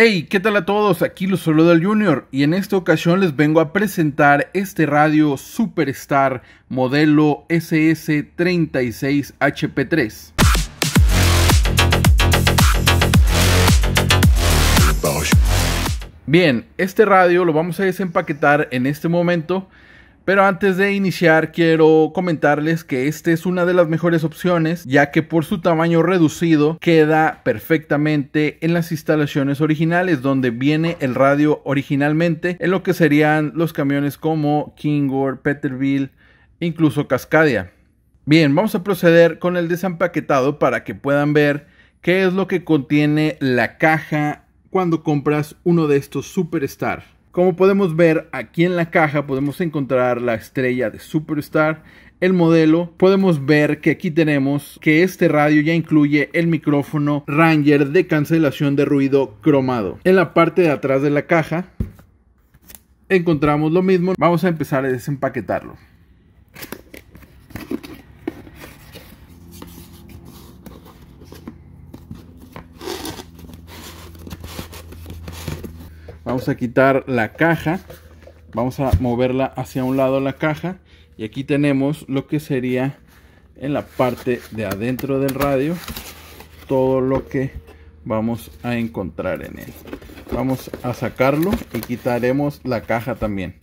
Hey, ¿qué tal a todos? Aquí los saluda el Junior y en esta ocasión les vengo a presentar este radio Superstar modelo SS36HP3. Bien, este radio lo vamos a desempaquetar en este momento pero antes de iniciar quiero comentarles que esta es una de las mejores opciones ya que por su tamaño reducido queda perfectamente en las instalaciones originales donde viene el radio originalmente en lo que serían los camiones como Kingor, Peterville, incluso Cascadia. Bien, vamos a proceder con el desempaquetado para que puedan ver qué es lo que contiene la caja cuando compras uno de estos Superstar. Como podemos ver aquí en la caja podemos encontrar la estrella de Superstar, el modelo, podemos ver que aquí tenemos que este radio ya incluye el micrófono Ranger de cancelación de ruido cromado. En la parte de atrás de la caja encontramos lo mismo, vamos a empezar a desempaquetarlo. vamos a quitar la caja vamos a moverla hacia un lado la caja y aquí tenemos lo que sería en la parte de adentro del radio todo lo que vamos a encontrar en él vamos a sacarlo y quitaremos la caja también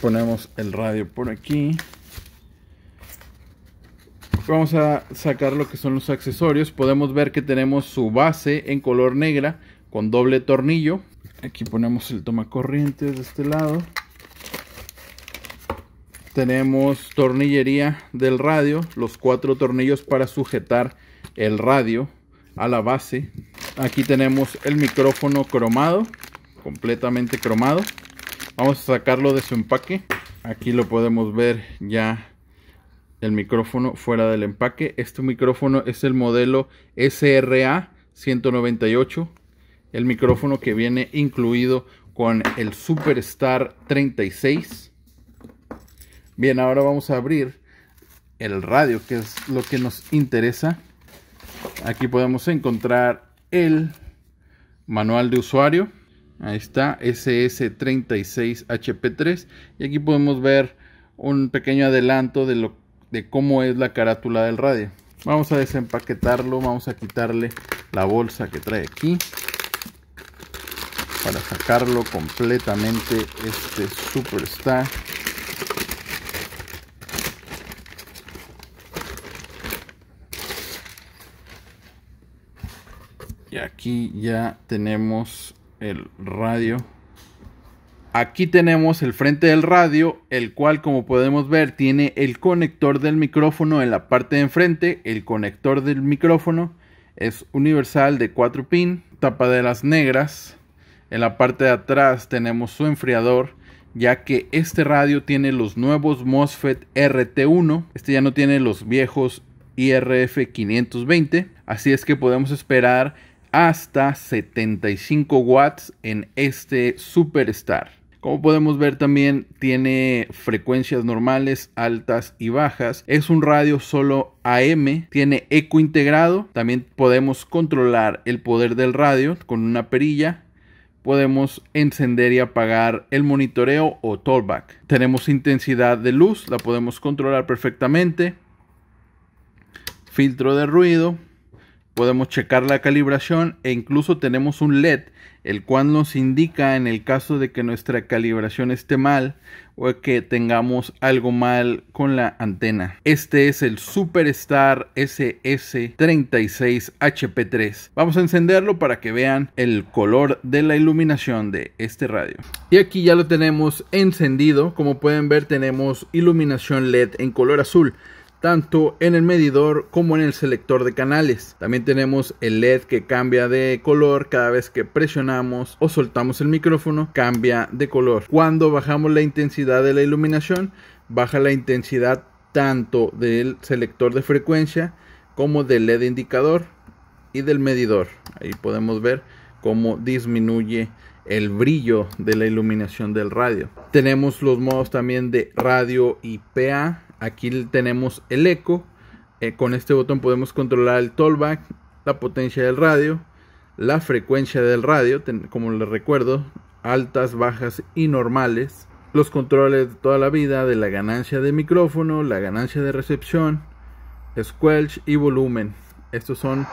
ponemos el radio por aquí vamos a sacar lo que son los accesorios podemos ver que tenemos su base en color negra con doble tornillo. Aquí ponemos el tomacorriente de este lado. Tenemos tornillería del radio, los cuatro tornillos para sujetar el radio a la base. Aquí tenemos el micrófono cromado, completamente cromado. Vamos a sacarlo de su empaque. Aquí lo podemos ver ya el micrófono fuera del empaque. Este micrófono es el modelo SRA 198 el micrófono que viene incluido con el Superstar 36. Bien, ahora vamos a abrir el radio, que es lo que nos interesa. Aquí podemos encontrar el manual de usuario. Ahí está, SS36HP3. Y aquí podemos ver un pequeño adelanto de, lo, de cómo es la carátula del radio. Vamos a desempaquetarlo, vamos a quitarle la bolsa que trae aquí para sacarlo completamente este Superstar y aquí ya tenemos el radio Aquí tenemos el frente del radio, el cual como podemos ver tiene el conector del micrófono en la parte de enfrente. El conector del micrófono es universal de 4 pin, tapaderas negras, en la parte de atrás tenemos su enfriador, ya que este radio tiene los nuevos MOSFET RT1, este ya no tiene los viejos IRF 520, así es que podemos esperar hasta 75 watts en este Superstar. Como podemos ver también tiene frecuencias normales, altas y bajas. Es un radio solo AM, tiene eco integrado. También podemos controlar el poder del radio con una perilla podemos encender y apagar el monitoreo o tollback. Tenemos intensidad de luz, la podemos controlar perfectamente. Filtro de ruido, podemos checar la calibración e incluso tenemos un LED el cual nos indica en el caso de que nuestra calibración esté mal o que tengamos algo mal con la antena. Este es el Superstar SS36HP3. Vamos a encenderlo para que vean el color de la iluminación de este radio. Y aquí ya lo tenemos encendido. Como pueden ver tenemos iluminación LED en color azul tanto en el medidor como en el selector de canales. También tenemos el LED que cambia de color cada vez que presionamos o soltamos el micrófono, cambia de color. Cuando bajamos la intensidad de la iluminación, baja la intensidad tanto del selector de frecuencia como del LED indicador y del medidor. Ahí podemos ver cómo disminuye el brillo de la iluminación del radio. Tenemos los modos también de radio y PA Aquí tenemos el eco. Eh, con este botón podemos controlar el tollback, la potencia del radio, la frecuencia del radio, como les recuerdo, altas, bajas y normales, los controles de toda la vida, de la ganancia de micrófono, la ganancia de recepción, squelch y volumen. Estos son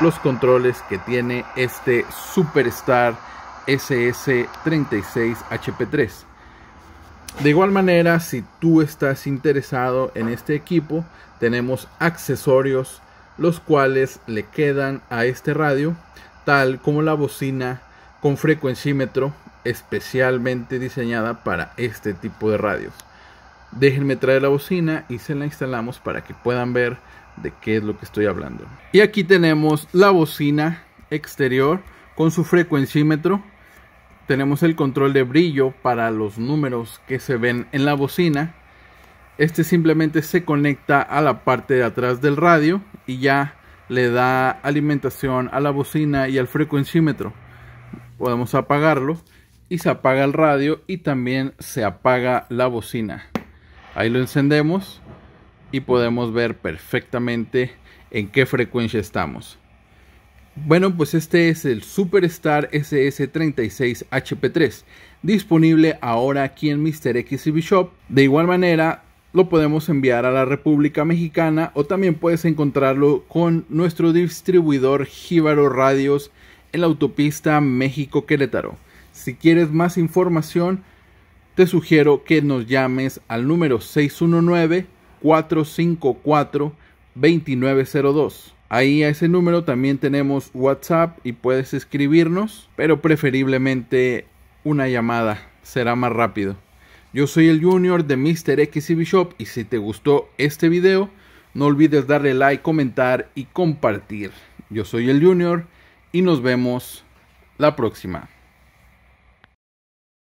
los controles que tiene este Superstar SS36HP3. De igual manera, si tú estás interesado en este equipo, tenemos accesorios los cuales le quedan a este radio, tal como la bocina con frecuencímetro especialmente diseñada para este tipo de radios. Déjenme traer la bocina y se la instalamos para que puedan ver de qué es lo que estoy hablando. Y aquí tenemos la bocina exterior con su frecuencímetro tenemos el control de brillo para los números que se ven en la bocina. Este simplemente se conecta a la parte de atrás del radio y ya le da alimentación a la bocina y al frecuencímetro. Podemos apagarlo y se apaga el radio y también se apaga la bocina. Ahí lo encendemos y podemos ver perfectamente en qué frecuencia estamos. Bueno, pues este es el Superstar SS36 HP3, disponible ahora aquí en Mr. XCB Shop. De igual manera, lo podemos enviar a la República Mexicana o también puedes encontrarlo con nuestro distribuidor Jíbaro Radios en la autopista México-Querétaro. Si quieres más información, te sugiero que nos llames al número 619 454 2902 Ahí a ese número también tenemos WhatsApp y puedes escribirnos, pero preferiblemente una llamada, será más rápido. Yo soy el Junior de Mr. XCB Shop y si te gustó este video, no olvides darle like, comentar y compartir. Yo soy el Junior y nos vemos la próxima.